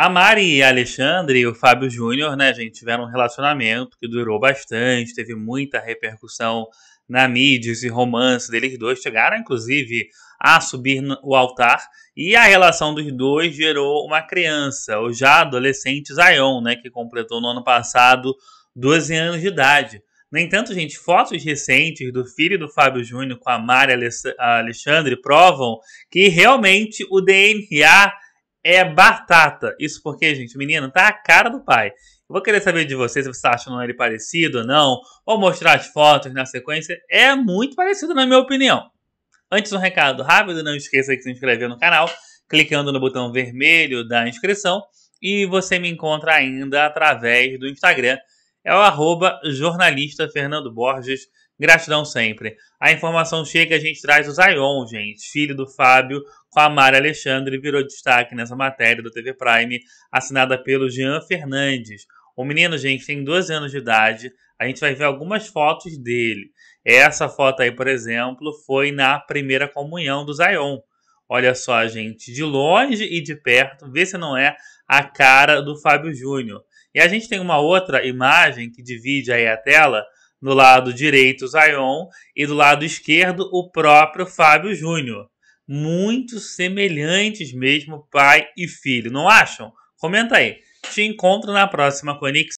A Mari e a Alexandre e o Fábio Júnior, né, gente, tiveram um relacionamento que durou bastante, teve muita repercussão na mídia, esse romance deles dois chegaram, inclusive, a subir o altar e a relação dos dois gerou uma criança, o já adolescente Zion, né, que completou no ano passado 12 anos de idade. No entanto, gente, fotos recentes do filho do Fábio Júnior com a Mari Alexandre provam que realmente o DNA é batata. Isso porque, gente, o menino tá a cara do pai. Eu vou querer saber de vocês se vocês acham ele parecido ou não. Vou mostrar as fotos na sequência. É muito parecido, na minha opinião. Antes, um recado rápido. Não esqueça de se inscrever no canal, clicando no botão vermelho da inscrição. E você me encontra ainda através do Instagram. É o arroba jornalista Fernando Borges. Gratidão sempre. A informação chega a gente traz o Zion, gente, filho do Fábio, com a Mari Alexandre, virou destaque nessa matéria do TV Prime, assinada pelo Jean Fernandes. O menino, gente, tem 12 anos de idade. A gente vai ver algumas fotos dele. Essa foto aí, por exemplo, foi na primeira comunhão do Zion. Olha só, gente, de longe e de perto, vê se não é a cara do Fábio Júnior. E a gente tem uma outra imagem que divide aí a tela, no lado direito, Zion. E do lado esquerdo, o próprio Fábio Júnior. Muito semelhantes mesmo, pai e filho, não acham? Comenta aí. Te encontro na próxima Conix.